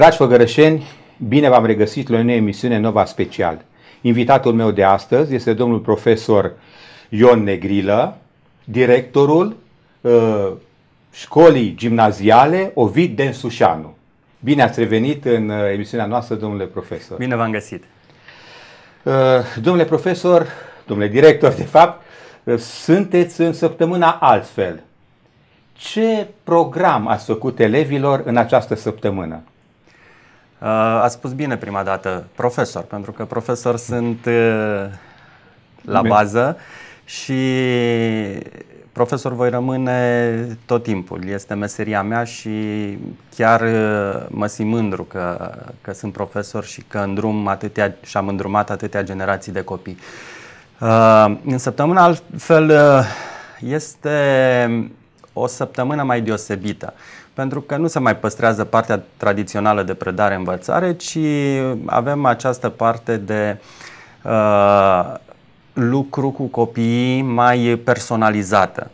Dragi făgărășeni, bine v-am regăsit la o nouă emisiune Nova Special. Invitatul meu de astăzi este domnul profesor Ion Negrilă, directorul uh, școlii gimnaziale Ovid Densușanu. Bine ați revenit în uh, emisiunea noastră, domnule profesor. Bine v-am găsit. Uh, domnule profesor, domnule director, de fapt, uh, sunteți în săptămâna altfel. Ce program ați făcut elevilor în această săptămână? Uh, Ați spus bine prima dată, profesor, pentru că profesor sunt uh, la bază și profesor voi rămâne tot timpul. Este meseria mea și chiar uh, mă simt mândru că, că sunt profesor și că îndrum atâtea, și am îndrumat atâtea generații de copii. În săptămâna altfel este o săptămână mai deosebită, pentru că nu se mai păstrează partea tradițională de predare-învățare, ci avem această parte de uh, lucru cu copiii mai personalizată.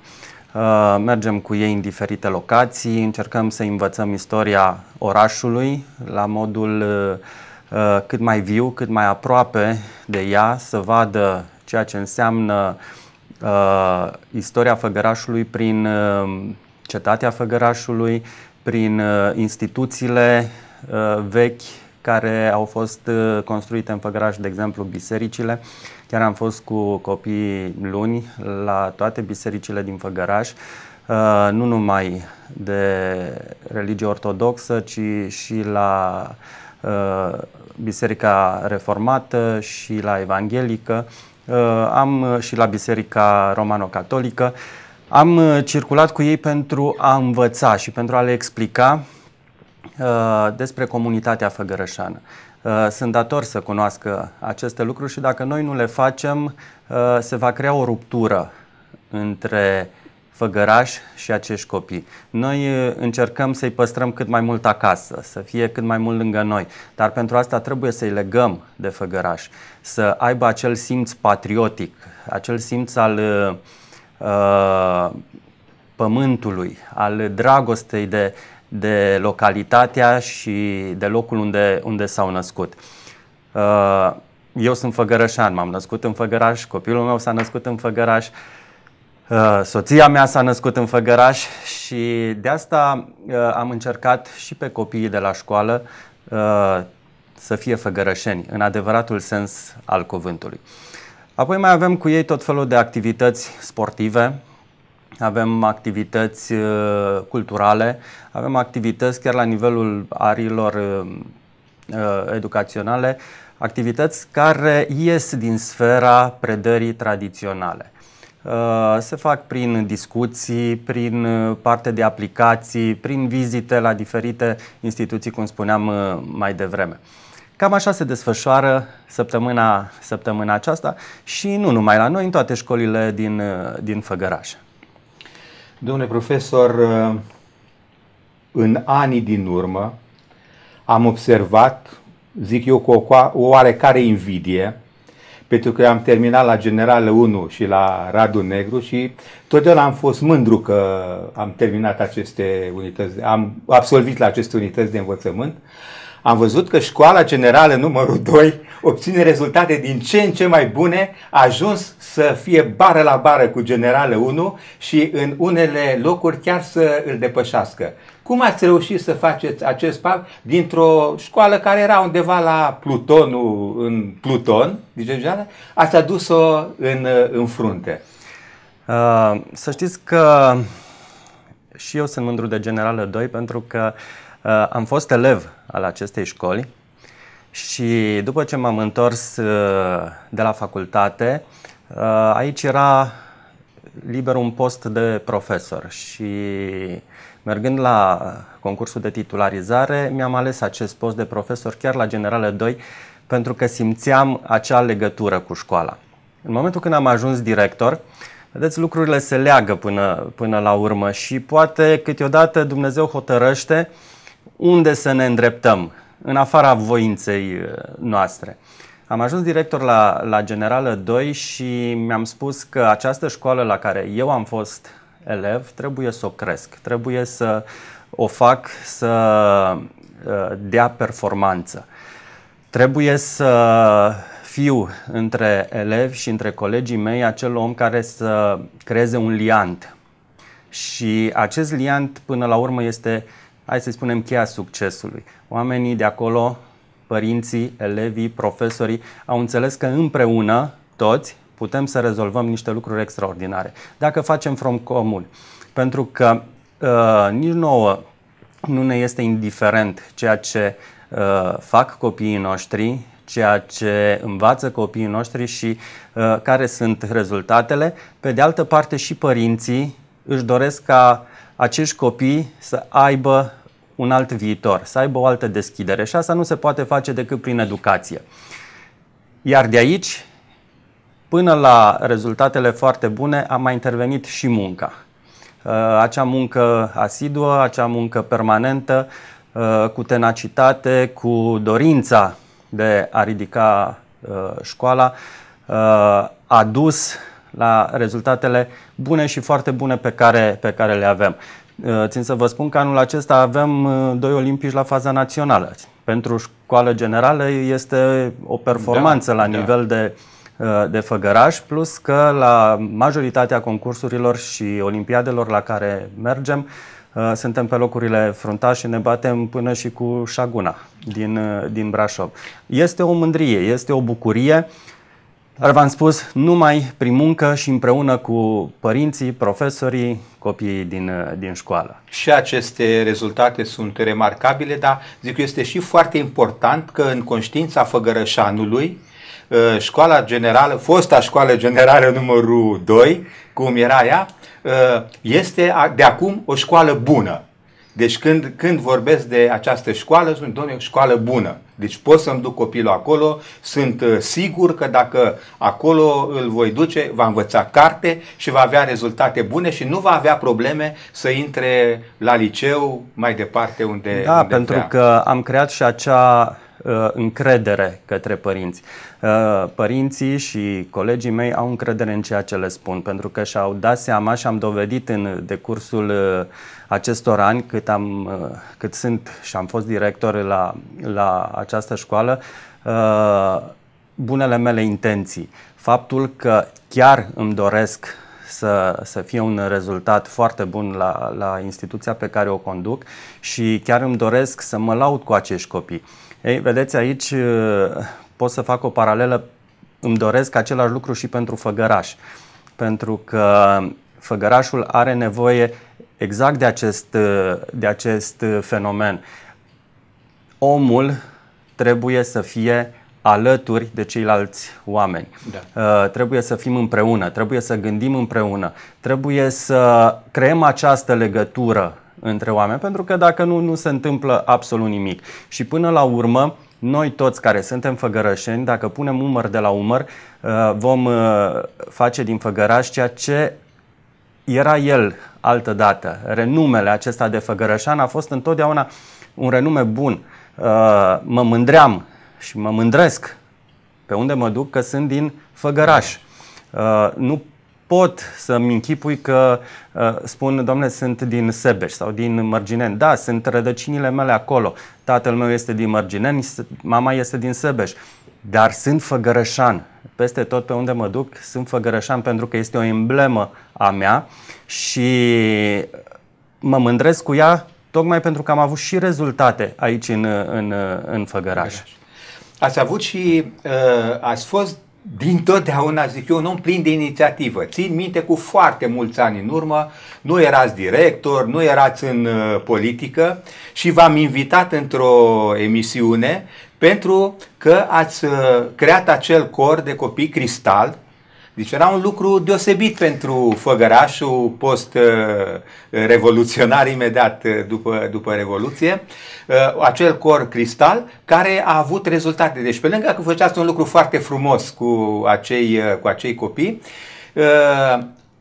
Uh, mergem cu ei în diferite locații, încercăm să învățăm istoria orașului la modul uh, uh cât mai viu, cât mai aproape de ea, să vadă ceea ce înseamnă uh, uh, istoria Făgărașului prin uh, cetatea Făgărașului, prin uh, instituțiile uh, vechi care au fost uh, construite în Făgăraș, de exemplu bisericile. Chiar am fost cu copii luni la toate bisericile din Făgăraș. Uh, nu numai de religie ortodoxă, ci și la uh, Biserica Reformată și la Evanghelică. Uh, am uh, și la Biserica Romano-Catolică. Am uh, circulat cu ei pentru a învăța și pentru a le explica despre comunitatea făgărășană. Sunt dator să cunoască aceste lucruri și dacă noi nu le facem, se va crea o ruptură între uh, Făgăraș și acești copii. Noi încercăm să-i păstrăm cât mai mult acasă, să fie cât mai mult lângă noi, dar pentru asta trebuie să-i legăm de Făgăraș, să aibă acel simț patriotic, acel simț al uh, pământului, al dragostei de, de localitatea și de locul unde, unde s-au născut. Uh, eu sunt făgărășan, m-am născut în Făgăraș, copilul meu s-a născut în Făgăraș, uh, Uh, soția mea s-a născut în Făgăraș și de asta uh, am încercat și pe copiii de la școală uh, să fie făgărășeni, în adevăratul sens al cuvântului. Apoi mai avem cu ei tot felul de activități sportive, avem activități culturale, avem activități chiar la nivelul arilor educaționale, activități care ies din sfera predării tradiționale. Uh, se fac prin discuții, prin uh, parte de aplicații, prin vizite la diferite instituții, cum spuneam uh, mai devreme. Cam așa se desfășoară săptămâna, săptămâna aceasta și nu numai la noi, în toate școlile din, din Făgăraș. Domnule profesor, în anii din urmă am observat, zic eu cu o oarecare invidie, pentru că am terminat la Generală 1 și la Radu Negru și totdeauna am fost mândru că am terminat aceste unități, am absolvit la aceste unități de învățământ. Am văzut că școala generală numărul 2 obține rezultate din ce în ce mai bune, a ajuns să fie bară la bară cu generală 1 și în unele locuri chiar să îl depășească. Cum ați reușit să faceți acest pas dintr-o școală care era undeva la Plutonul, în Pluton, digenează, ați adus-o în, în frunte? Uh, să știți că și eu sunt mândru de Generală 2 pentru că uh, am fost elev al acestei școli și după ce m-am întors uh, de la facultate, uh, aici era liber un post de profesor și Mergând la concursul de titularizare, mi-am ales acest post de profesor chiar la Generală 2 pentru că simțeam acea legătură cu școala. În momentul când am ajuns director, vedeți, lucrurile se leagă până, până la urmă și poate câteodată Dumnezeu hotărăște unde să ne îndreptăm, în afara voinței uh, noastre. Am ajuns director la, la Generală 2 și mi-am spus că această școală la care eu am fost elev, trebuie să o cresc, trebuie să o fac să uh, dea performanță. Trebuie să fiu între elevi și între colegii mei acel om care să creeze un liant. Și acest liant, până la urmă, este, hai să spunem, cheia succesului. Oamenii de acolo, părinții, elevii, profesorii, au înțeles că împreună, toți, putem să rezolvăm niște lucruri extraordinare. Dacă facem from comun, pentru că uh, nici nouă nu ne este indiferent ceea ce uh, fac copiii noștri, ceea ce învață copiii noștri și uh, care sunt rezultatele. Pe de altă parte și părinții își doresc ca acești copii să aibă un alt viitor, să aibă o altă deschidere și asta nu se poate face decât prin educație. Iar de aici Până la rezultatele foarte bune a mai intervenit și munca. Uh, acea muncă asiduă, acea muncă permanentă, uh, cu tenacitate, cu dorința de a ridica uh, școala, a dus la rezultatele bune și foarte bune pe care, pe care le avem. Țin să vă spun că anul acesta avem doi olimpici la faza națională. Pentru școală generală este o performanță da, la da. nivel de de Uh, de Făgăraș, plus că la majoritatea concursurilor și olimpiadelor la care mergem, uh, suntem pe locurile fruntașe, ne batem până și cu șaguna din, uh, din Brașov. Este o mândrie, este o bucurie, dar v-am spus, numai prin muncă și împreună cu părinții, profesorii, copiii din, din școală. Și aceste rezultate sunt remarcabile, dar zic este și foarte important că în conștiința făgărășanului, uh, Eh, școala generală, fosta școală generală numărul 2, cum era ea, eh, este de acum o școală bună. Deci când, când vorbesc de această școală, sunt o școală bună. Deci pot să-mi duc copilul acolo, sunt eh, sigur că dacă acolo îl voi duce, va învăța carte și va avea rezultate bune și nu va avea probleme să intre la liceu mai departe unde Da, unde pentru vrea. că am creat și acea Uh, încredere către părinți. Uh, părinții și colegii mei au încredere în ceea ce le spun, pentru că și-au dat seama și am dovedit în decursul uh, acestor ani cât, am, cât sunt și am fost director la, la această școală, bunele mele intenții. Faptul că chiar îmi doresc să, să fie un rezultat foarte bun la, la instituția pe care o conduc și chiar îmi doresc să mă laud cu acești copii. Ei, vedeți, aici uh, pot să fac o paralelă. Îmi doresc același lucru și pentru Făgăraș, pentru că Făgărașul are nevoie exact de acest, uh, de acest uh, fenomen. Omul trebuie să fie alături de ceilalți oameni. Da. Uh, trebuie să fim împreună, trebuie să gândim împreună, trebuie să creăm această legătură între oameni, pentru că dacă nu, nu se întâmplă absolut nimic. Și până la urmă, noi toți care suntem făgărășeni, dacă punem umăr de la umăr, uh, vom uh, face din făgăraș ceea ce era el altă dată. Renumele acesta de făgărășan a fost întotdeauna un renume bun. Uh, mă mândream și mă mândresc pe unde mă duc că sunt din făgăraș. Nu pot să-mi închipui că uh, spun, domnule, sunt din Sebeș sau din Mărgineni. Da, sunt rădăcinile mele acolo. Tatăl meu este din Mărgineni, mama este din Sebeș. Dar sunt făgărășan. Peste tot pe unde mă duc, sunt făgărășan pentru că este o emblemă a mea și mă mândresc cu ea tocmai pentru că am avut și rezultate aici în, în, în Făgăraș. Ați avut și uh, ați fost din totdeauna zic eu, un om plin de inițiativă. Țin minte cu foarte mulți ani în urmă, nu erați director, nu erați în uh, politică și v-am invitat într-o emisiune pentru că ați uh, creat acel cor de copii cristal deci era un lucru deosebit pentru Făgărașul post-revoluționar uh, imediat uh, după, după Revoluție, uh, acel cor cristal care a avut rezultate. Deci pe lângă că făceați un lucru foarte frumos cu acei, cu acei copii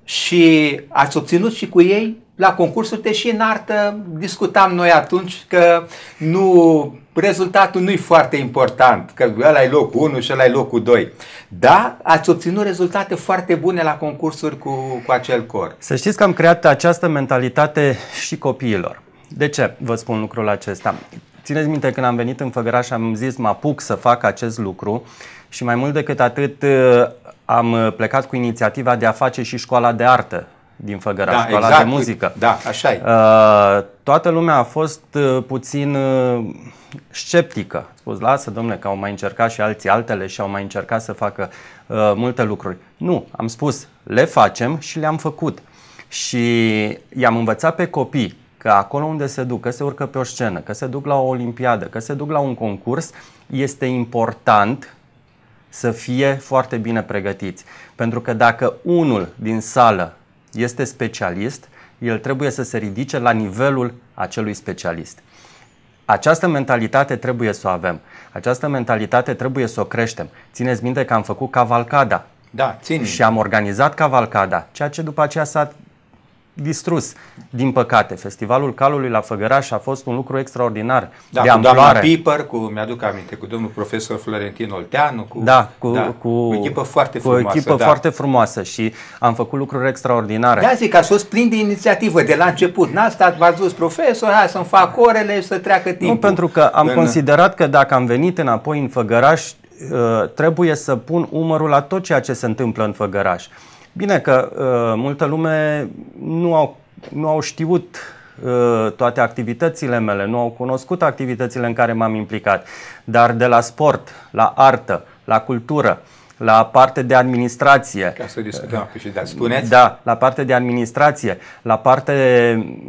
și ați obținut și cu ei la concursul Teșin în artă discutam noi atunci că nu, rezultatul nu e foarte important, că ăla e locul 1 și ăla e locul 2. Da, ați obținut rezultate foarte bune la concursuri cu, cu acel cor. Să știți că am creat această mentalitate și copiilor. De ce vă spun lucrul acesta? Țineți minte când am venit în Făgăraș am zis mă apuc să fac acest lucru și mai mult decât atât am plecat cu inițiativa de a face și școala de artă din Făgăraș, da, școala exact. de muzică. Da, așa e. Uh, toată lumea a fost uh, puțin uh, sceptică. Spus, lasă, domnule, că au mai încercat și alții altele și au mai încercat să facă uh, multe lucruri. Nu, am spus, le facem și le-am făcut. Și i-am învățat pe copii că acolo unde se duc, că se urcă pe o scenă, că se duc la o olimpiadă, că se duc la un concurs, este important să fie foarte bine pregătiți. Pentru că dacă unul din sală este specialist, el trebuie să se ridice la nivelul acelui specialist. Această mentalitate trebuie să o avem. Această mentalitate trebuie să o creștem. Țineți minte că am făcut cavalcada. Da, țin. Și am organizat cavalcada, ceea ce după aceea s-a distrus. Din păcate, Festivalul Calului la Făgăraș a fost un lucru extraordinar da, de amploare. doamna Piper, cu, mi-aduc aminte, cu domnul profesor Florentin Olteanu, cu, da, cu, da, cu, cu echipă foarte cu frumoasă. echipă da. foarte frumoasă și am făcut lucruri extraordinare. Da, zic, a fost plin de inițiativă de la început. N-a stat, v-ați dus profesor, hai să-mi fac orele să treacă timpul. Nu, pentru că am în... considerat că dacă am venit înapoi în Făgăraș, ă, trebuie să pun umărul la tot ceea ce se întâmplă în Făgăraș. Bine că uh, multă lume nu au, nu au știut uh, toate activitățile mele, nu au cunoscut activitățile în care m-am implicat, dar de la sport, la artă, la cultură, la parte de administrație. Ca să discutăm cu și de spuneți. Da, la parte de administrație, la parte,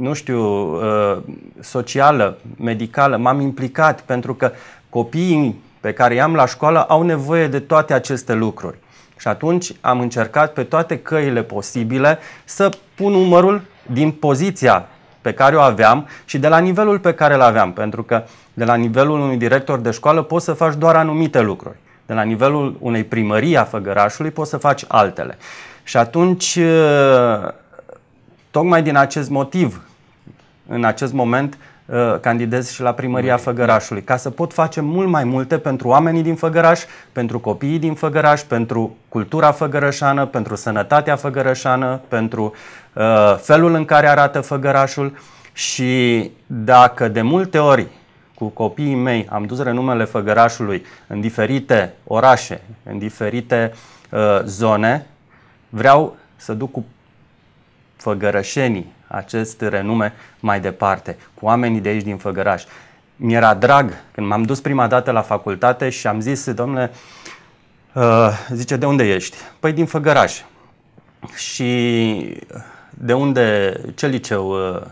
nu știu, uh, socială, medicală. M-am implicat pentru că copiii pe care i-am la școală au nevoie de toate aceste lucruri. Și atunci am încercat pe toate căile posibile să pun numărul din poziția pe care o aveam și de la nivelul pe care îl aveam, pentru că de la nivelul unui director de școală poți să faci doar anumite lucruri. De la nivelul unei primării a Făgărașului poți să faci altele. Și atunci, tocmai din acest motiv, în acest moment uh, candidez și la primăria Făgărașului, ca să pot face mult mai multe pentru oamenii din Făgăraș, pentru copiii din Făgăraș, pentru cultura făgărășană, pentru sănătatea făgărășană, pentru uh, felul în care arată Făgărașul și dacă de multe ori cu copiii mei am dus renumele Făgărașului în diferite orașe, în diferite uh, zone, vreau să duc cu făgărășenii, acest renume mai departe, cu oamenii de aici din Făgăraș. Mi-era drag când m-am dus prima dată la facultate și am zis, domnule, uh, zice, de unde ești? Păi din Făgăraș. Și de unde, ce liceu uh,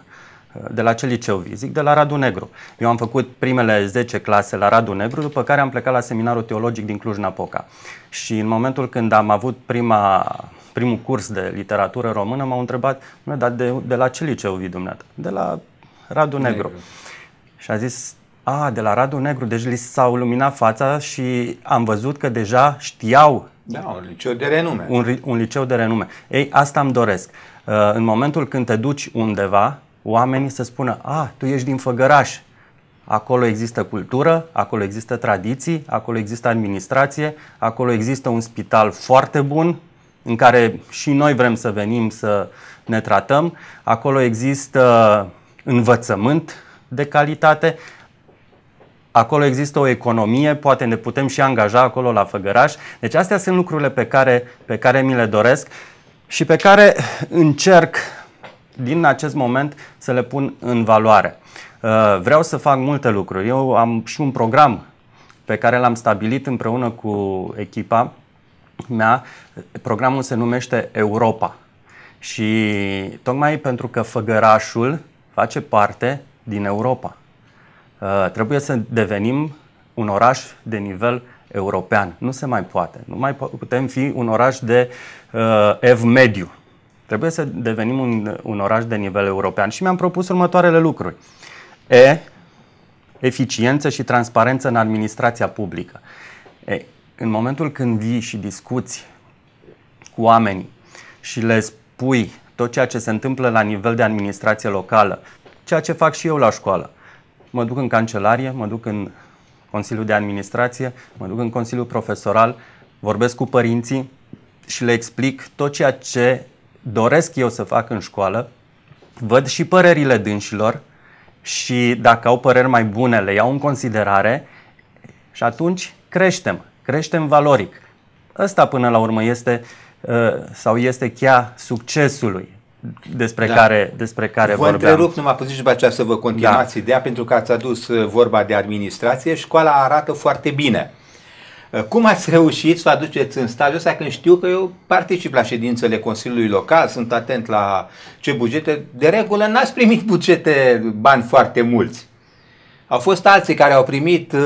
de la ce liceu vii? Zic de la Radu Negru. Eu am făcut primele 10 clase la Radu Negru, după care am plecat la seminarul teologic din Cluj-Napoca. Și în momentul când am avut prima, primul curs de literatură română, m-au întrebat, dar de, de la ce liceu vii dumneata? De la Radu Negru. Negru. Și a zis, a, de la Radu Negru, deci li s-au luminat fața și am văzut că deja știau da, un liceu de renume. Un, un liceu de renume. Ei, asta îmi doresc. Uh, în momentul când te duci undeva oamenii să spună, a, tu ești din Făgăraș, acolo există cultură, acolo există tradiții, acolo există administrație, acolo există un spital foarte bun în care și noi vrem să venim să ne tratăm, acolo există învățământ de calitate, acolo există o economie, poate ne putem și angaja acolo la Făgăraș. Deci astea sunt lucrurile pe care, pe care mi le doresc și pe care încerc din acest moment să le pun în valoare. Uh, vreau să fac multe lucruri. Eu am și un program pe care l-am stabilit împreună cu echipa mea. Programul se numește Europa. Și tocmai pentru că Făgărașul face parte din Europa. Uh, trebuie să devenim un oraș de nivel european. Nu se mai poate. Nu mai putem fi un oraș de uh, ev mediu. Trebuie să devenim un, un oraș de nivel european și mi-am propus următoarele lucruri. E, eficiență și transparență în administrația publică. E, în momentul când vii și discuți cu oamenii și le spui tot ceea ce se întâmplă la nivel de administrație locală, ceea ce fac și eu la școală. Mă duc în cancelarie, mă duc în Consiliul de Administrație, mă duc în Consiliul Profesoral, vorbesc cu părinții și le explic tot ceea ce doresc eu să fac în școală, văd și părerile dânșilor și dacă au păreri mai bune, le iau în considerare și atunci creștem, creștem valoric. Ăsta până la urmă este uh, sau este cheia succesului despre, da. care, despre care vă vorbeam. Vă întrerup numai puțin și după aceea să vă continuați da. ideea pentru că ați adus vorba de administrație. Școala arată foarte bine Uh, cum ați reușit să aduceți în stadiul ăsta când știu că eu particip la ședințele Consiliului Local, sunt atent la ce bugete. De regulă n-ați primit bugete bani foarte mulți. Au fost alții care au primit uh,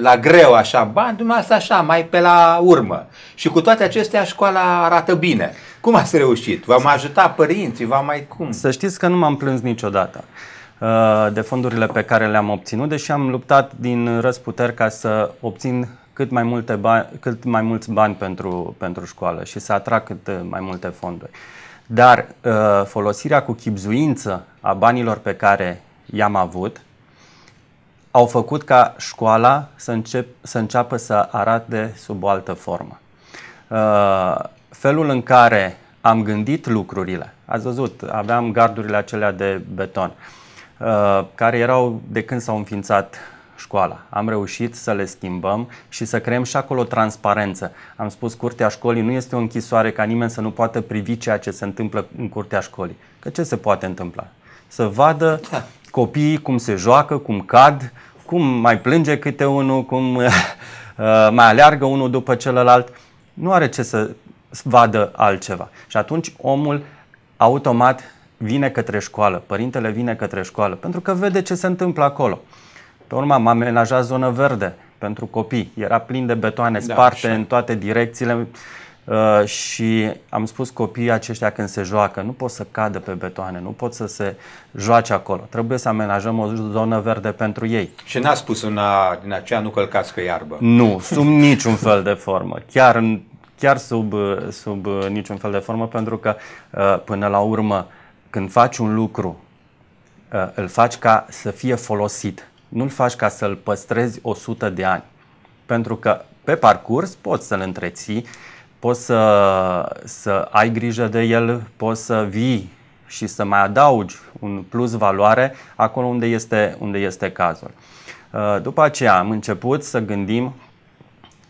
la greu așa bani, dumneavoastră așa, mai pe la urmă. Și cu toate acestea școala arată bine. Cum ați reușit? V-am ajutat părinții? V-am mai cum? Să știți că nu m-am plâns niciodată uh, de fondurile pe care le-am obținut, deși am luptat din răsputeri ca să obțin cât mai, multe bani, cât mai mulți bani pentru, pentru școală și să atrag cât mai multe fonduri. Dar uh, folosirea cu chipzuință a banilor pe care i-am avut au făcut ca școala să, încep, să înceapă să arate sub o altă formă. Uh, felul în care am gândit lucrurile, ați văzut, aveam gardurile acelea de beton, uh, care erau de când s-au înființat școala. Am reușit să le schimbăm și să creăm și acolo transparență. Am spus, curtea școlii nu este o închisoare ca nimeni să nu poată privi ceea ce se întâmplă în curtea școlii. Că ce se poate întâmpla? Să vadă da. copiii cum se joacă, cum cad, cum mai plânge câte unul, cum uh, mai aleargă unul după celălalt. Nu are ce să vadă altceva. Și atunci omul automat vine către școală, părintele vine către școală, pentru că vede ce se întâmplă acolo. Pe urmă am amenajat zonă verde pentru copii. Era plin de betoane da, sparte așa. în toate direcțiile uh, și am spus copiii aceștia când se joacă, nu pot să cadă pe betoane, nu pot să se joace acolo. Trebuie să amenajăm o zonă verde pentru ei. Și n-a spus una din aceea, nu călcați pe iarbă. Nu, sub niciun fel de formă. Chiar, chiar sub, sub uh, niciun fel de formă, pentru că uh, până la urmă, când faci un lucru, uh, îl faci ca să fie folosit nu-l faci ca să-l păstrezi 100 de ani. Pentru că pe parcurs poți să-l întreții, poți să, să ai grijă de el, poți să vii și să mai adaugi un plus valoare acolo unde este, unde este cazul. Uh, după aceea am început să gândim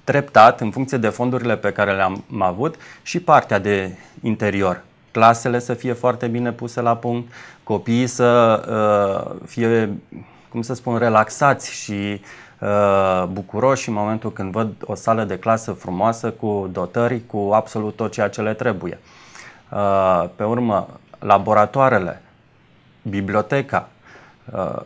treptat, în funcție de fondurile pe care le-am avut, și partea de interior. Clasele să fie foarte bine puse la punct, copiii să uh, fie cum să spun, relaxați și uh, bucuroși în momentul când văd o sală de clasă frumoasă, cu dotări, cu absolut tot ceea ce le trebuie. Uh, pe urmă, laboratoarele, biblioteca, uh,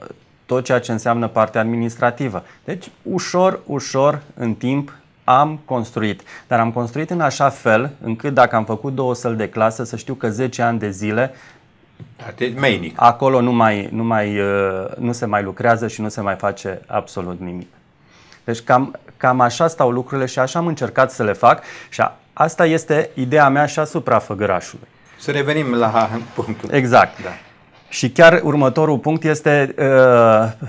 tot ceea ce înseamnă partea administrativă. Deci, ușor, ușor, în timp, am construit. Dar am construit în așa fel încât dacă am făcut două săli de clasă, să știu că 10 ani de zile Acolo nu, mai, nu, mai, uh, nu se mai lucrează și nu se mai face absolut nimic. Deci cam, cam așa stau lucrurile și așa am încercat să le fac și a, asta este ideea mea și asupra Făgărașului. Să revenim la punctul. Exact. Da. Și chiar următorul punct este uh,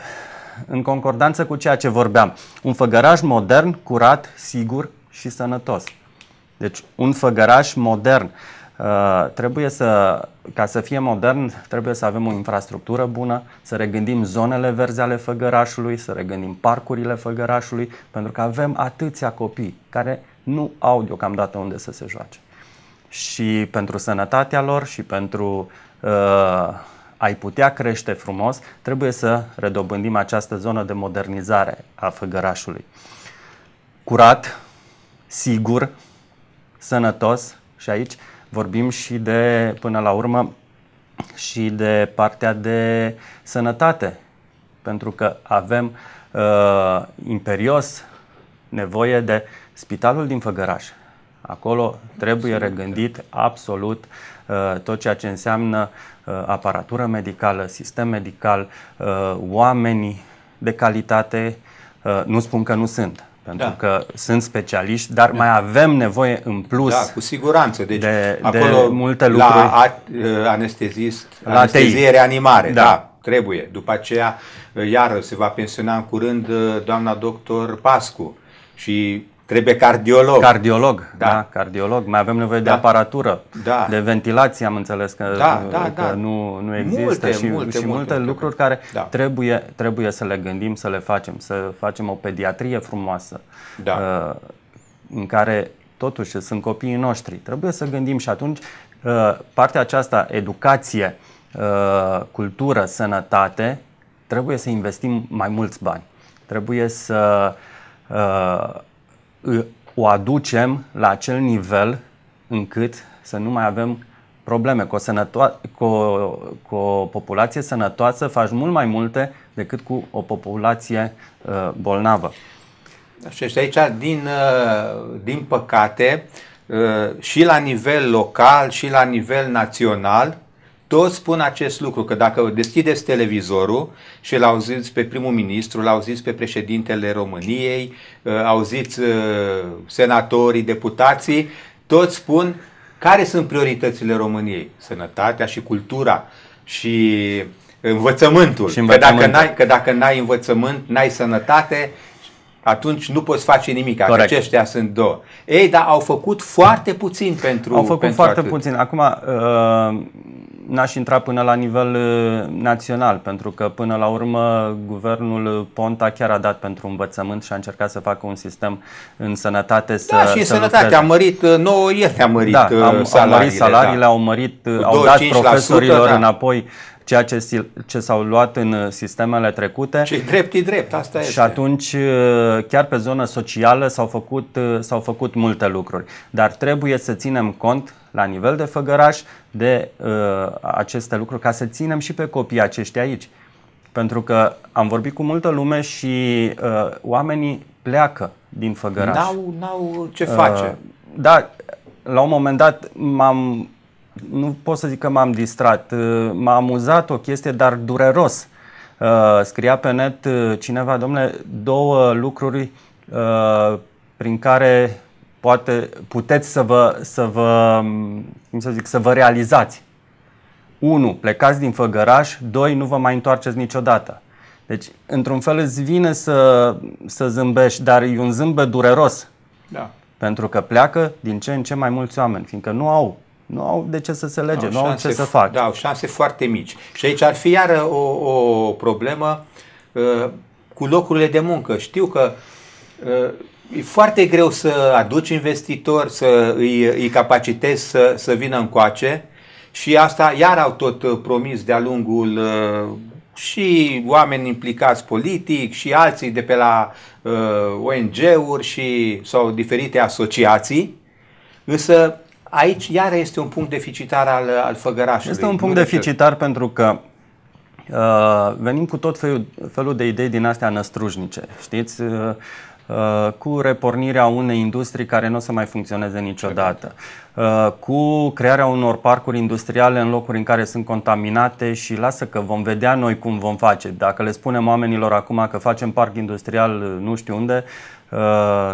în concordanță cu ceea ce vorbeam. Un făgăraș modern, curat, sigur și sănătos. Deci un făgăraș modern. Uh, Uh, trebuie să, ca să fie modern, trebuie să avem o infrastructură bună, să regândim zonele verzi ale făgărașului, să regândim parcurile făgărașului, pentru că avem atâția copii care nu au deocamdată unde să se joace. Și pentru sănătatea lor și pentru uh, ai putea crește frumos, trebuie să redobândim această zonă de modernizare a făgărașului. Curat, sigur, sănătos și aici vorbim și de, până la urmă, și de partea de sănătate, pentru că avem uh, imperios nevoie de spitalul din Făgăraș. Acolo trebuie absolut. regândit absolut uh, tot ceea ce înseamnă uh, aparatură medicală, sistem medical, uh, oamenii de calitate. Uh, nu spun că nu sunt, pentru da. că sunt specialiști, dar da. mai avem nevoie în plus da, cu siguranță. Deci, de, acolo, de multe lucruri. La ă, anestezist, la anestezie TI. reanimare, da. da, trebuie. După aceea, iar se va pensiona în curând ă, doamna doctor Pascu și Trebuie cardiolog. Cardiolog, da, da cardiolog. Mai avem nevoie da. de aparatură, da. de ventilație, am înțeles că, da, da, că da. Nu, nu există multe, și multe, și multe, multe lucruri trebuie. care da. trebuie, trebuie să le gândim, să le facem, să facem o pediatrie frumoasă, da. Uh, în care totuși sunt copiii noștri. Trebuie să gândim și atunci uh, partea aceasta, educație, uh, cultură, sănătate, trebuie să investim mai mulți bani. Trebuie să o aducem la acel nivel încât să nu mai avem probleme. Cu o, sănăto- cu, o, cu o populație sănătoasă faci mult mai multe decât cu o populație uh, bolnavă. Și aici, din, ă, din păcate, ă, și la nivel local, și la nivel național, toți spun acest lucru, că dacă deschideți televizorul și îl auziți pe primul ministru, îl auziți pe președintele României, uh, auziți uh, senatorii, deputații, toți spun care sunt prioritățile României, sănătatea și cultura și învățământul. Și învățământul. că, dacă n-ai, că dacă n-ai învățământ, n-ai sănătate, atunci nu poți face nimic. Corect. Aceștia sunt două. Ei, dar au făcut foarte puțin pentru Au făcut pentru foarte atât. puțin. Acum, uh, n-aș intra până la nivel uh, național, pentru că până la urmă guvernul Ponta chiar a dat pentru învățământ și a încercat să facă un sistem în sănătate da, să Da, și să sănătatea a mărit, uh, nouă ieri a mărit da, am, uh, salariile. Au mărit salariile, da. au mărit, au dat profesorilor da. înapoi ceea ce, ce s-au luat în uh, sistemele trecute. Și drept e drept, asta este. Și atunci, uh, chiar pe zona socială s-au făcut, uh, s-au făcut multe lucruri. Dar trebuie să ținem cont la nivel de făgăraș de uh, aceste lucruri ca să ținem și pe copiii aceștia aici. Pentru că am vorbit cu multă lume și uh, oamenii pleacă din făgăraș. N-au, n-au ce face. Uh, da, la un moment dat m-am nu pot să zic că m-am distrat, uh, m-a amuzat o chestie, dar dureros. Uh, scria pe net uh, cineva, domnule, două lucruri prin care poate, puteți să vă, să vă, mm, cum să zic, să vă realizați. Unu, Plecați din făgăraș. Doi, Nu vă mai întoarceți niciodată. Deci, într-un fel îți vine să, să zâmbești, dar e un zâmbet dureros. Da. Pentru că pleacă din ce în ce mai mulți oameni, fiindcă nu au nu au de ce să se lege, au nu șanse, au ce să facă. Da, au șanse foarte mici. Și aici ar fi iară o, o problemă uh, cu locurile de muncă. Știu că uh, e foarte greu să aduci investitori, să îi, îi capacitezi să, să vină încoace și asta iar au tot uh, promis de-a lungul uh, și oameni implicați politic și alții de pe la uh, ONG-uri și, sau diferite asociații, însă Aici, iară este un punct deficitar al, al făgărașului. Este un punct nu deficitar de pentru că uh, venim cu tot felul, felul de idei din astea năstrușnice, știți? Uh, uh, cu repornirea unei industrii care nu o să mai funcționeze niciodată, uh, cu crearea unor parcuri industriale în locuri în care sunt contaminate și lasă că vom vedea noi cum vom face. Dacă le spunem oamenilor acum că facem parc industrial nu știu unde uh,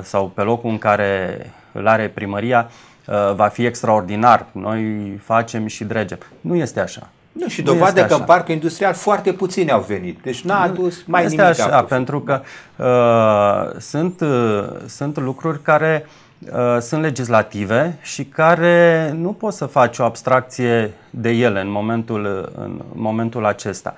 sau pe locul în care îl are primăria, Uh, va fi extraordinar, noi facem și dregem. Nu este așa. Nu, și dovadă că așa. în parcul industrial foarte puțini au venit. Deci n-a adus mai este nimic. Este așa, acolo. pentru că uh, sunt, uh, sunt lucruri care uh, sunt legislative și care nu poți să faci o abstracție de ele în momentul, uh, în momentul acesta.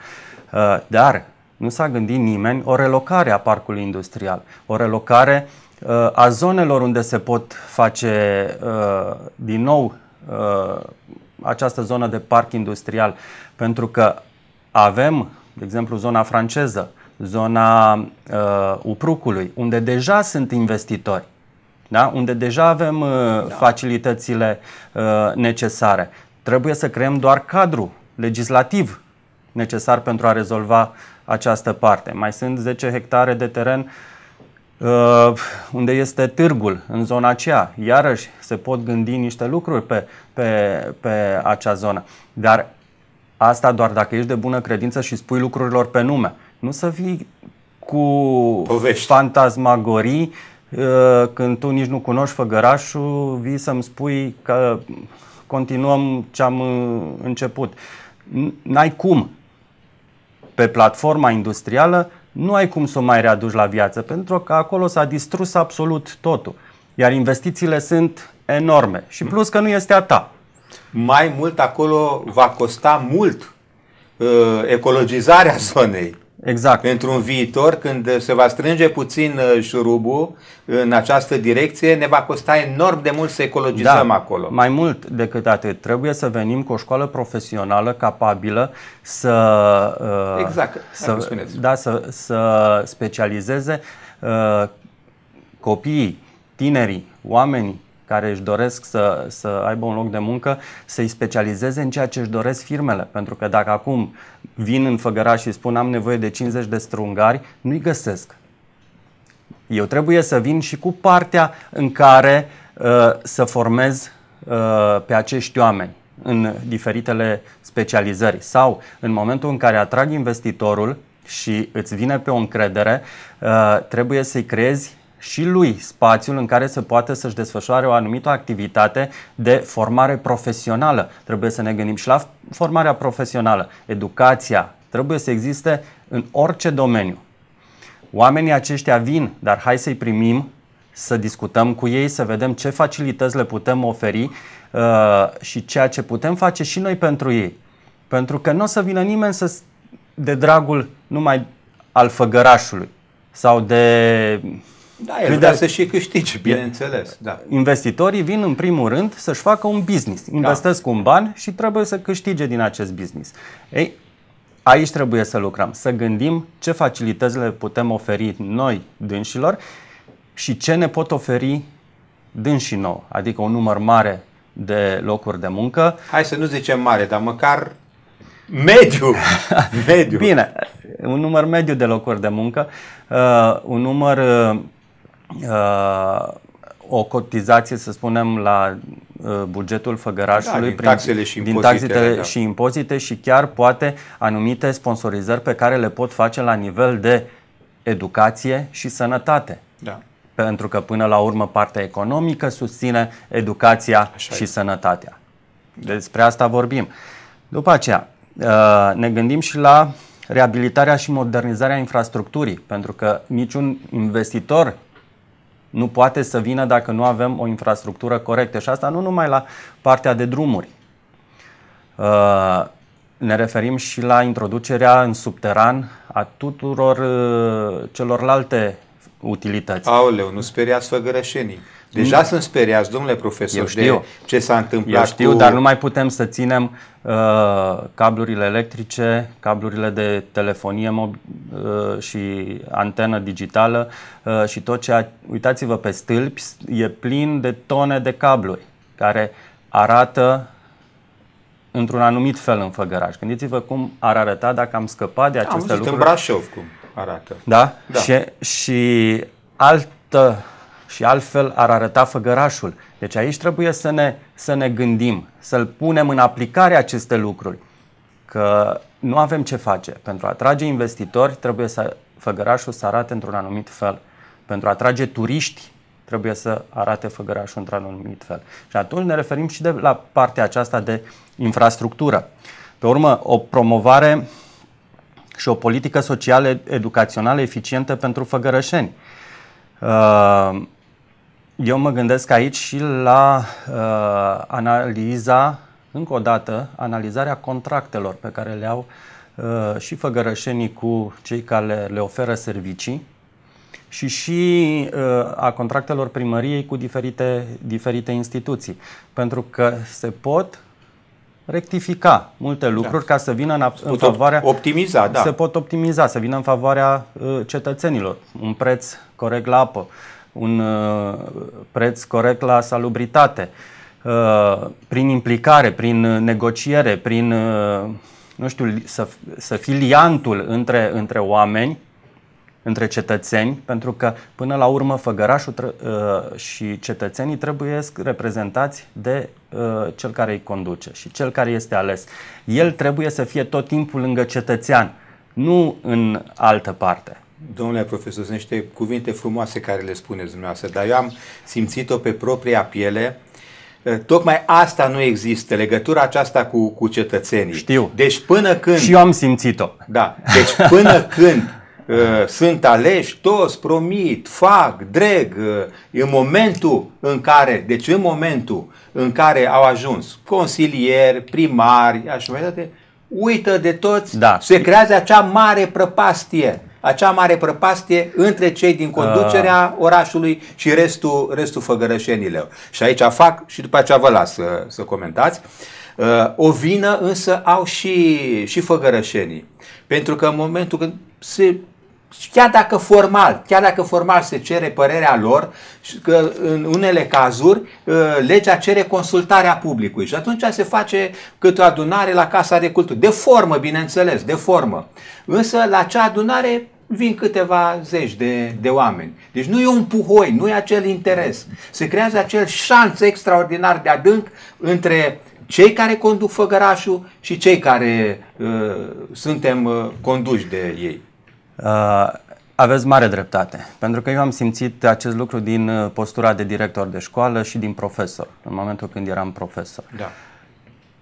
Uh, dar nu s-a gândit nimeni o relocare a parcului industrial. O relocare uh, Uh, a zonelor unde se pot face uh, din nou uh, această zonă de parc industrial, pentru că avem, de exemplu, zona franceză, zona uh, Uprucului, unde deja sunt investitori, da? unde deja avem uh, da. facilitățile uh, necesare. Trebuie să creăm doar cadru legislativ necesar pentru a rezolva această parte. Mai sunt 10 hectare de teren uh, unde este târgul, în zona aceea. Iarăși se pot gândi niște lucruri pe, pe, pe acea zonă. Dar asta doar dacă ești de bună credință și spui lucrurilor pe nume. Nu să fii cu Povești. fantasmagorii uh, când tu nici nu cunoști făgărașul, vii să-mi spui că continuăm ce am uh, început. N-ai cum pe platforma industrială nu ai cum să o mai readuci la viață, pentru că acolo s-a distrus absolut totul. Iar investițiile sunt enorme. Și mm. plus că nu este a ta. Mai mult acolo va costa mult uh, ecologizarea zonei Exact. Pentru un viitor, când se va strânge puțin uh, șurubul în această direcție, ne va costa enorm de mult să ecologizăm da, acolo. Mai mult decât atât, trebuie să venim cu o școală profesională capabilă să, uh, exact, să, da, să, să specializeze uh, copiii, tinerii, oamenii care își doresc să, să aibă un loc de muncă, să-i specializeze în ceea ce își doresc firmele. Pentru că dacă acum vin în făgăra și spun am nevoie de 50 de strungari, nu-i găsesc. Eu trebuie să vin și cu partea în care uh, să formez uh, pe acești oameni în diferitele specializări sau în momentul în care atrag investitorul și îți vine pe o încredere, uh, trebuie să-i creezi și lui spațiul în care se poate să-și desfășoare o anumită activitate de formare profesională. Trebuie să ne gândim și la formarea profesională, educația. Trebuie să existe în orice domeniu. Oamenii aceștia vin, dar hai să-i primim, să discutăm cu ei, să vedem ce facilități le putem oferi uh, și ceea ce putem face și noi pentru ei. Pentru că nu o să vină nimeni să de dragul numai al făgărașului sau de da, el vrea să și câștigi, bineînțeles. Da. Investitorii vin în primul rând să-și facă un business. Da. Investesc da. un ban și trebuie să câștige din acest business. Ei, aici trebuie să lucrăm, să gândim ce facilități le putem oferi noi dânșilor și ce ne pot oferi dânșii nou, adică un număr mare de locuri de muncă. Hai să nu zicem mare, dar măcar mediu. mediu. Bine, un număr mediu de locuri de muncă, uh, un număr uh, uh, o cotizație, să spunem, la uh, bugetul făgărașului da, din, prin, taxele și din taxele da. și impozite și chiar poate anumite sponsorizări pe care le pot face la nivel de educație și sănătate. Da. Pentru că până la urmă partea economică susține educația Așa și e. sănătatea. Despre asta vorbim. După aceea, uh, ne gândim și la reabilitarea și modernizarea infrastructurii, pentru că niciun investitor nu poate să vină dacă nu avem o infrastructură corectă și asta nu numai la partea de drumuri. Uh, ne referim și la introducerea în subteran a tuturor uh, celorlalte utilități. Aoleu, nu speriați făgărășenii. Deja sunt speriați, domnule profesor, Eu știu. de ce s-a întâmplat. Eu știu, cu... dar nu mai putem să ținem uh, cablurile electrice, cablurile de telefonie mob- uh, și antenă digitală uh, și tot ce. A... Uitați-vă pe stâlpi, e plin de tone de cabluri care arată într-un anumit fel în făgăraș. Gândiți-vă cum ar arăta dacă am scăpat de aceste am lucruri. Am în Brașov cum arată. Da? da. Și, și altă și altfel ar arăta făgărașul. Deci aici trebuie să ne, să ne gândim, să-l punem în aplicare aceste lucruri, că nu avem ce face. Pentru a atrage investitori trebuie să făgărașul să arate într-un anumit fel. Pentru a atrage turiști trebuie să arate făgărașul într-un anumit fel. Și atunci ne referim și de la partea aceasta de infrastructură. Pe urmă, o promovare și o politică socială educațională eficientă pentru făgărășeni. Uh, eu mă gândesc aici și la uh, analiza, încă o dată, analizarea contractelor pe care le au uh, și făgărășenii cu cei care le, oferă servicii și și uh, a contractelor primăriei cu diferite, diferite instituții. Pentru că se pot rectifica multe lucruri da. ca să vină în, a, în favoarea optimiza, da. se pot optimiza, să vină în favoarea uh, cetățenilor, un preț corect la apă, uh, un uh, preț corect la salubritate, uh, prin implicare, prin uh, negociere, prin, nu știu, să, să fii liantul între, între oameni, între cetățeni, pentru că până la urmă făgărașul tră- și cetățenii trebuie reprezentați de uh, cel care îi conduce și cel care este ales. El trebuie să fie tot timpul lângă cetățean, nu în altă parte. Domnule profesor, sunt niște cuvinte frumoase care le spuneți dumneavoastră, dar eu am simțit-o pe propria piele. Eh, tocmai asta nu există, legătura aceasta cu, cu cetățenii. Știu. Deci până când... Și eu am simțit-o. Da. Deci până când eh, sunt aleși, toți promit, fac, dreg, eh, în momentul în care, deci în momentul în care au ajuns consilieri, primari, așa mai departe, uită de toți, da. se creează acea mare prăpastie acea mare prăpastie între cei din conducerea ah. orașului și restul, restul făgărășenilor. Și aici fac și după aceea vă las să, uh, să comentați. Uh, o vină însă au și, și făgărășenii. Pentru că în momentul când se chiar dacă formal, chiar dacă formal se cere părerea lor, că în unele cazuri uh, legea cere consultarea publicului și atunci se face câte o adunare la Casa de Cultură. De formă, bineînțeles, de formă. Însă la acea adunare vin câteva zeci de, de oameni. Deci nu e un puhoi, nu e acel interes. Se creează acel șanț extraordinar de adânc între cei care conduc făgărașul și cei care uh, suntem uh, conduși de ei. Uh, aveți mare dreptate, pentru că eu am simțit acest lucru din uh, postura de director de școală și din profesor, în momentul când eram profesor. Da.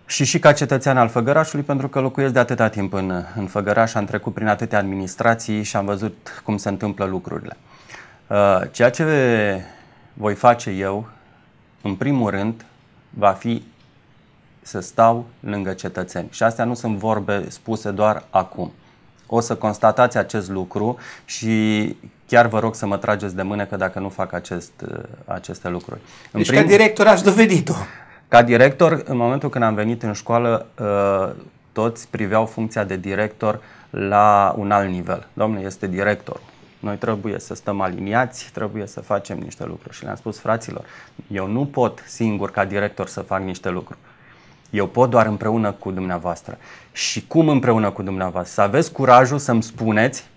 Și și ca cetățean al Făgărașului, pentru că locuiesc de atâta timp în, în Făgăraș, am trecut prin atâtea administrații și am văzut cum se întâmplă lucrurile. Uh, ceea ce voi face eu, în primul rând, va fi să stau lângă cetățeni. Și astea nu sunt vorbe spuse doar acum o să constatați acest lucru și chiar vă rog să mă trageți de mână că dacă nu fac acest, uh, aceste lucruri. În deci prim... ca director aș dovedit-o. Ca director, în momentul când am venit în școală, uh, toți priveau funcția de director la un alt nivel. Domnule, este director. Noi trebuie să stăm aliniați, trebuie să facem niște lucruri. Și le-am spus fraților, eu nu pot singur ca director să fac niște lucruri. Eu pot doar împreună cu dumneavoastră. Și cum împreună cu dumneavoastră? Să aveți curajul să-mi spuneți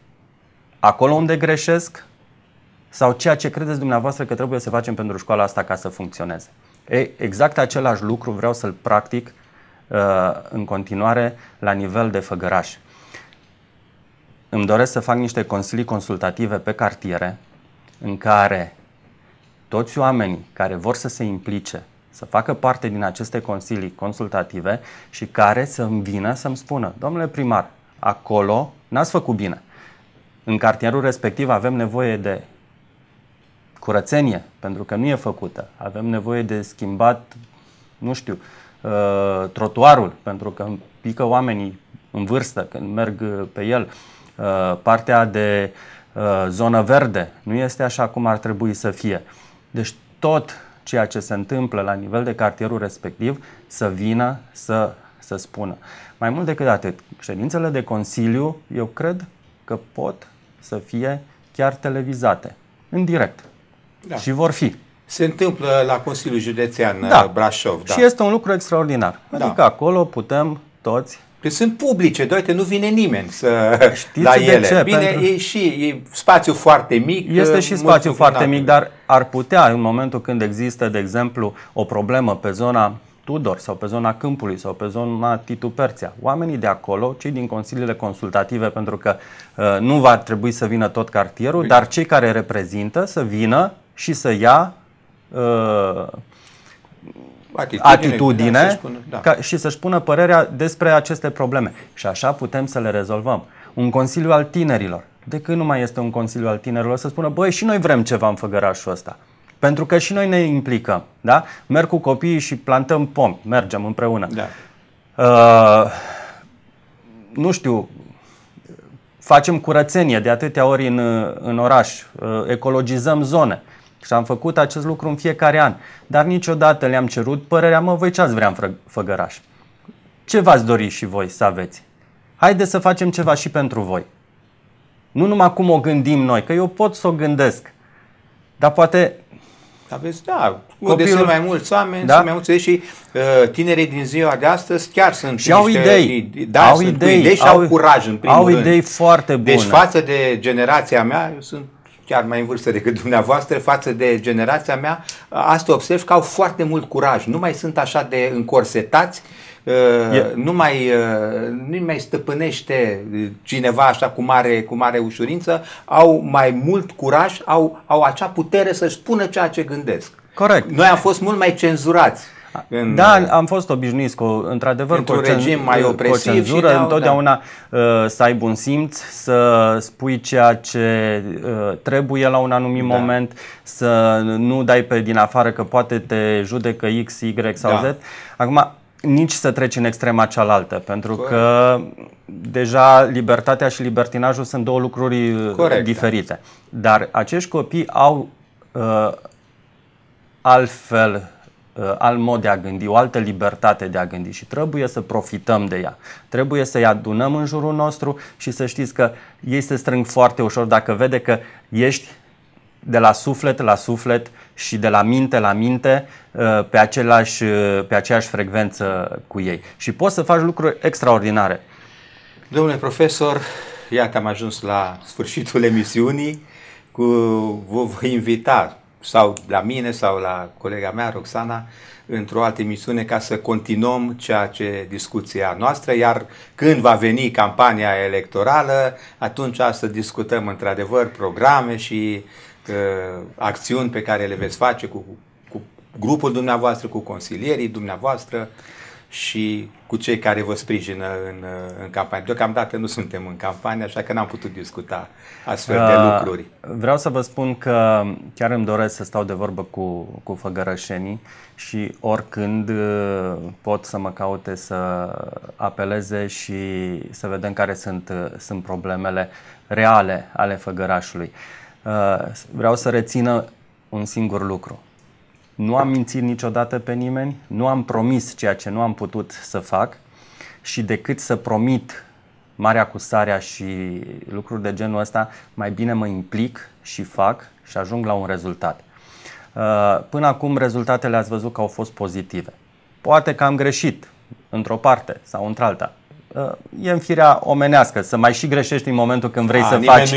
acolo unde greșesc sau ceea ce credeți dumneavoastră că trebuie să facem pentru școala asta ca să funcționeze. E, exact același lucru vreau să-l practic uh, în continuare la nivel de făgăraș. Îmi doresc să fac niște consilii consultative pe cartiere în care toți oamenii care vor să se implice să facă parte din aceste consilii consultative și care să-mi vină să-mi spună, domnule primar, acolo n-ați făcut bine. În cartierul respectiv avem nevoie de curățenie, pentru că nu e făcută. Avem nevoie de schimbat, nu știu, uh, trotuarul, pentru că pică oamenii în vârstă când merg uh, pe el. Uh, partea de zonă verde nu este așa cum ar trebui să fie. Deci tot ceea ce se întâmplă la nivel de cartierul respectiv să vină să, să spună. Mai mult decât atât, ședințele de consiliu, eu cred că pot să fie chiar televizate, în direct. Da. Și vor fi. Se întâmplă la Consiliul Județean da. Brașov. Da. Și este un lucru extraordinar. Da. Adică da. acolo putem toți că sunt publice, doite, nu vine nimeni să, Știți la ele. Ce? Bine, Pentru... e și e spațiu foarte mic. Este uh, și spațiu foarte mic, dar ar putea, în momentul când există, de exemplu, o problemă pe zona Tudor sau pe zona Câmpului sau pe zona Titu Perția. Oamenii de acolo, cei din consiliile consultative, pentru că uh, nu va trebui să vină tot cartierul, dar cei care reprezintă să vină și să ia uh, atitudine, atitudine da, spună, da. Ca, și să-și pună părerea despre aceste probleme. Și așa putem să le rezolvăm. Un consiliu al tinerilor. De când nu mai este un consiliu al tinerilor să spună, băi, și noi vrem ceva în făgărașul ăsta. Pentru că și noi ne implicăm, da? Merg cu copiii și plantăm pomi, mergem împreună. Da. Uh, nu știu, facem curățenie de atâtea ori în, în oraș, uh, ecologizăm zone. Uh, și am făcut acest lucru în fiecare an. Dar niciodată le-am cerut părerea, mă, voi ce ați vrea în făgăraș? Ce v-ați dori și voi să aveți? Haideți să facem ceva și pentru voi. Nu numai cum o gândim noi, că eu pot să o gândesc. Dar poate aveți, da, copilul, mai mulți oameni, da? mai mulți și uh, tinerii din ziua de astăzi chiar sunt și au idei, da, au sunt idei, idei și au, au curaj în primul au rând. idei foarte deci bune. Deci față de generația mea, eu sunt chiar mai în vârstă decât dumneavoastră, față de generația mea, asta observ că au foarte mult curaj, nu mai sunt așa de încorsetați, uh, nu, mai, uh, nu mai stăpânește cineva așa cu mare, cu mare ușurință, au mai mult curaj, au, au acea putere să spună ceea ce gândesc. Corect. Noi am fost mult mai cenzurați în, da, am fost obișnuiți cu, într-adevăr, cu, regim mai opresiv cu cenzură, dau, întotdeauna da. Uh, să ai bun simț, să spui ceea ce uh, trebuie la un anumit da. moment, să nu dai pe din afară că poate te judecă X, Y sau da. Z. Acum, nici să treci în extrema cealaltă, pentru Corect. că deja libertatea și libertinajul sunt două lucruri uh, Corect, diferite. Da. Dar acești copii au uh, altfel Uh, alt mod de a gândi, o altă libertate de a gândi și trebuie să profităm de ea. Trebuie să-i adunăm în jurul nostru și să știți că ei se strâng foarte ușor dacă vede că ești de la suflet la suflet și de la minte la minte uh, pe, același, uh, pe aceeași frecvență cu ei. Și poți să faci lucruri extraordinare. Domnule profesor, iată am ajuns la sfârșitul emisiunii. Cu, vă vă invita sau la mine sau la colega mea, Roxana, într-o altă emisiune ca să continuăm ceea ce discuția noastră, iar când va veni campania electorală, atunci să discutăm într-adevăr programe și uh, acțiuni pe care le veți face cu, cu grupul dumneavoastră, cu consilierii dumneavoastră și cu cei care vă sprijină în, în campanie. Deocamdată nu suntem în campanie, așa că n-am putut discuta astfel de uh, lucruri. Vreau să vă spun că chiar îmi doresc să stau de vorbă cu, cu făgărășenii și oricând uh, pot să mă caute să apeleze și să vedem care sunt, uh, sunt problemele reale ale făgărașului. vreau să rețină un singur lucru nu am mințit niciodată pe nimeni, nu am promis ceea ce nu am putut să fac și decât să promit marea cu sarea și lucruri de genul ăsta, mai bine mă implic și fac și ajung la un rezultat. Uh, până acum rezultatele ați văzut că au fost pozitive. Poate că am greșit într-o parte sau într-alta. Uh, e în firea omenească să mai și greșești în momentul când vrei A, să, faci,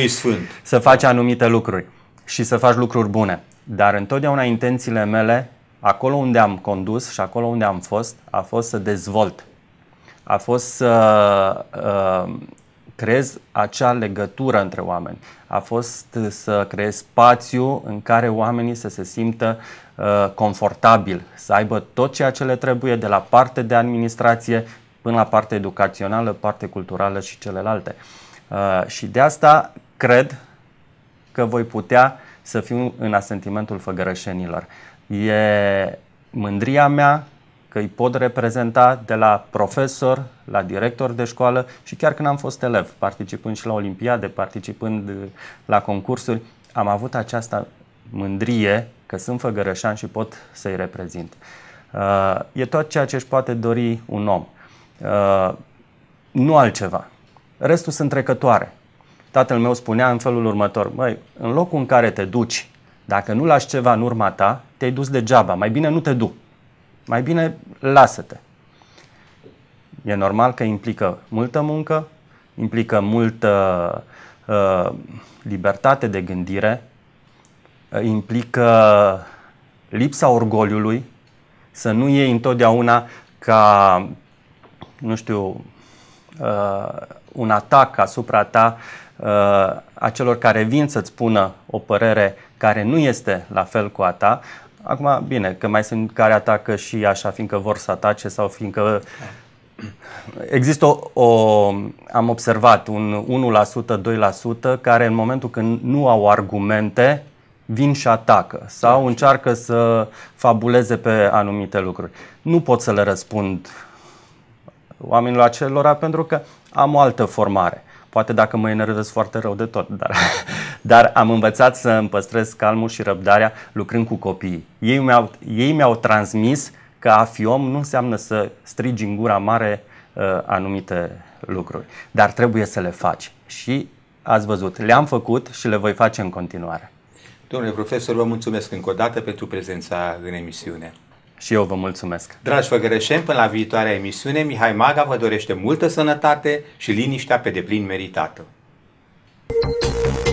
să faci anumite lucruri și să faci lucruri bune. Dar întotdeauna intențiile mele, acolo unde am condus și acolo unde am fost, a fost să dezvolt. A fost să uh, creez acea legătură între oameni. A fost să creez spațiu în care oamenii să se simtă uh, confortabil, să aibă tot ceea ce le trebuie de la parte de administrație până la parte educațională, parte culturală și celelalte. Uh, și de asta cred că voi putea să fiu în asentimentul făgărășenilor. E mândria mea că îi pot reprezenta de la profesor, la director de școală și chiar când am fost elev, participând și la olimpiade, participând la concursuri, am avut această mândrie că sunt făgărășan și pot să-i reprezint. Uh, e tot ceea ce își poate dori un om. Uh, nu altceva. Restul sunt trecătoare tatăl meu spunea în felul următor, măi, în locul în care te duci, dacă nu lași ceva în urma ta, te-ai dus degeaba, mai bine nu te du, mai bine lasă-te. E normal că implică multă muncă, implică multă uh, libertate de gândire, uh, implică lipsa orgoliului, să nu iei întotdeauna ca, nu știu, uh, un atac asupra ta Uh, acelor care vin să-ți spună o părere care nu este la fel cu a ta. Acum, bine, că mai sunt care atacă și așa, fiindcă vor să atace sau fiindcă Există o, o, am observat, un 1%, 2% care în momentul când nu au argumente, vin și atacă sau da. încearcă să fabuleze pe anumite lucruri. Nu pot să le răspund oamenilor acelora pentru că am o altă formare. Poate dacă mă enervez foarte rău de tot, dar, dar am învățat să îmi păstrez calmul și răbdarea lucrând cu copiii. Ei mi-au, ei mi-au transmis că a fi om nu înseamnă să strigi în gura mare uh, anumite lucruri, dar trebuie să le faci. Și ați văzut, le-am făcut și le voi face în continuare. Domnule profesor, vă mulțumesc încă o dată pentru prezența în emisiune. Și eu vă mulțumesc. Dragi făgărășeni, până la viitoarea emisiune, Mihai Maga vă dorește multă sănătate și liniștea pe deplin meritată. thank you